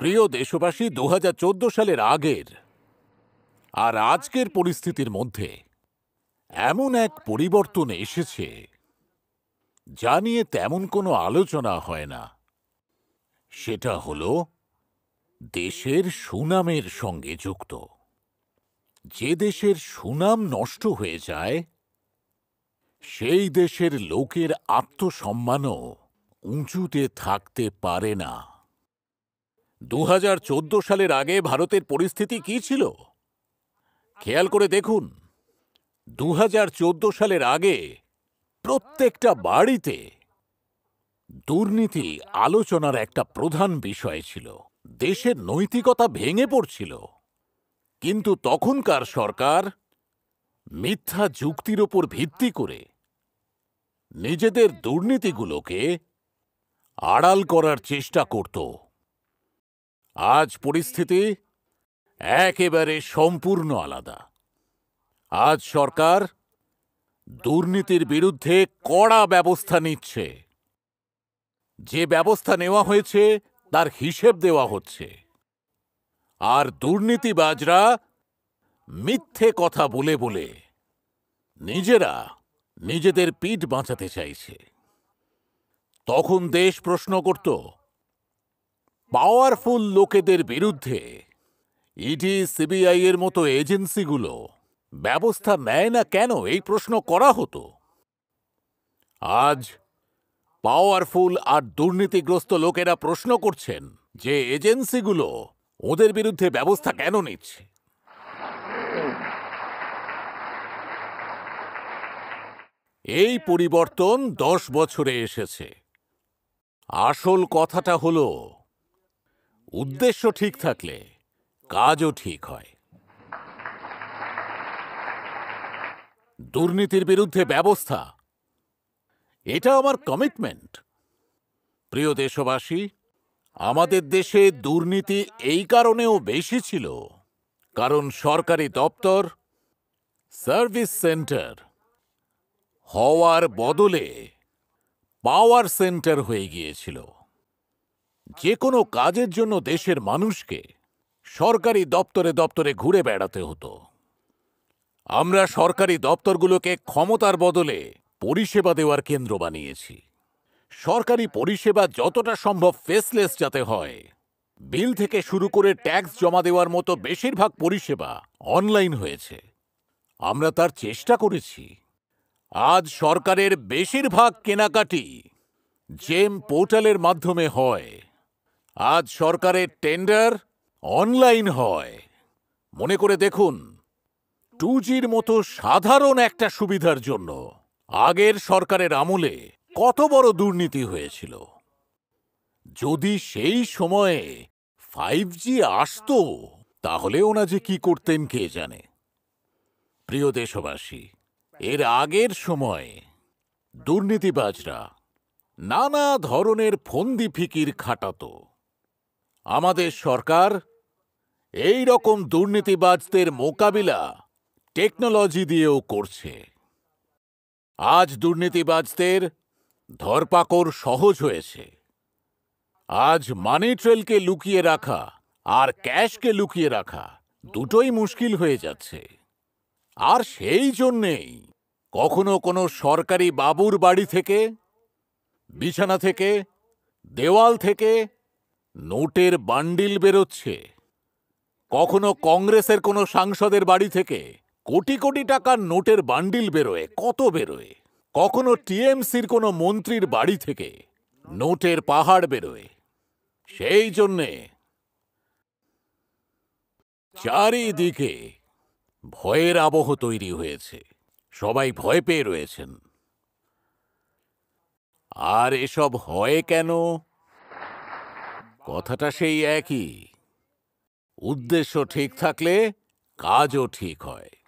প্রিয় দেশবাসী দু সালের আগের আর আজকের পরিস্থিতির মধ্যে এমন এক পরিবর্তন এসেছে যা নিয়ে তেমন কোনো আলোচনা হয় না সেটা হল দেশের সুনামের সঙ্গে যুক্ত যে দেশের সুনাম নষ্ট হয়ে যায় সেই দেশের লোকের আত্মসম্মানও উঁচুতে থাকতে পারে না দু সালের আগে ভারতের পরিস্থিতি কি ছিল খেয়াল করে দেখুন দু সালের আগে প্রত্যেকটা বাড়িতে দুর্নীতি আলোচনার একটা প্রধান বিষয় ছিল দেশের নৈতিকতা ভেঙে পড়ছিল কিন্তু তখনকার সরকার মিথ্যা যুক্তির ওপর ভিত্তি করে নিজেদের দুর্নীতিগুলোকে আড়াল করার চেষ্টা করত আজ পরিস্থিতি একেবারে সম্পূর্ণ আলাদা আজ সরকার দুর্নীতির বিরুদ্ধে কড়া ব্যবস্থা নিচ্ছে যে ব্যবস্থা নেওয়া হয়েছে তার হিসেব দেওয়া হচ্ছে আর দুর্নীতিবাজরা মিথ্যে কথা বলে বলে নিজেরা নিজেদের পিঠ বাঁচাতে চাইছে তখন দেশ প্রশ্ন করত পাওয়ারফুল লোকেদের বিরুদ্ধে ইডি সিবিআই এর মতো এজেন্সিগুলো ব্যবস্থা নেয় না কেন এই প্রশ্ন করা হতো আজ পাওয়ারফুল আর দুর্নীতিগ্রস্ত লোকেরা প্রশ্ন করছেন যে এজেন্সিগুলো ওদের বিরুদ্ধে ব্যবস্থা কেন নিচ্ছে এই পরিবর্তন দশ বছরে এসেছে আসল কথাটা হলো উদ্দেশ্য ঠিক থাকলে কাজও ঠিক হয় দুর্নীতির বিরুদ্ধে ব্যবস্থা এটা আমার কমিটমেন্ট প্রিয় দেশবাসী আমাদের দেশে দুর্নীতি এই কারণেও বেশি ছিল কারণ সরকারি দপ্তর সার্ভিস সেন্টার হওয়ার বদলে পাওয়ার সেন্টার হয়ে গিয়েছিল যে কোনো কাজের জন্য দেশের মানুষকে সরকারি দপ্তরে দপ্তরে ঘুরে বেড়াতে হতো আমরা সরকারি দপ্তরগুলোকে ক্ষমতার বদলে পরিষেবা দেওয়ার কেন্দ্র বানিয়েছি সরকারি পরিষেবা যতটা সম্ভব ফেসলেস যাতে হয় বিল থেকে শুরু করে ট্যাক্স জমা দেওয়ার মতো বেশিরভাগ পরিষেবা অনলাইন হয়েছে আমরা তার চেষ্টা করেছি আজ সরকারের বেশিরভাগ কেনাকাটি জেম পোর্টালের মাধ্যমে হয় আজ সরকারের টেন্ডার অনলাইন হয় মনে করে দেখুন টু জির মতো সাধারণ একটা সুবিধার জন্য আগের সরকারের আমলে কত বড় দুর্নীতি হয়েছিল যদি সেই সময়ে ফাইভ জি আসত তাহলে ওনা যে কি করতেন কে জানে প্রিয় দেশবাসী এর আগের সময়ে দুর্নীতিবাজরা নানা ধরনের ফন্দি ফিকির খাটাতো আমাদের সরকার এই রকম দুর্নীতিবাজদের মোকাবিলা টেকনোলজি দিয়েও করছে আজ দুর্নীতিবাজদের ধরপাকড় সহজ হয়েছে আজ মানি ট্রেলকে লুকিয়ে রাখা আর ক্যাশকে লুকিয়ে রাখা দুটোই মুশকিল হয়ে যাচ্ছে আর সেই জন্যেই কখনো কোনো সরকারি বাবুর বাড়ি থেকে বিছানা থেকে দেওয়াল থেকে নোটের বান্ডিল বেরোচ্ছে কখনো কংগ্রেসের কোনো সাংসদের বাড়ি থেকে কোটি কোটি টাকার নোটের বান্ডিল বেরোয় কত বেরোয় কখনো টিএমসির কোনো মন্ত্রীর বাড়ি থেকে নোটের পাহাড় বেরোয় সেই জন্যে চারিদিকে ভয়ের আবহ তৈরি হয়েছে সবাই ভয় পেয়ে রয়েছেন আর এসব হয় কেন কথাটা সেই একই উদ্দেশ্য ঠিক থাকলে কাজও ঠিক হয়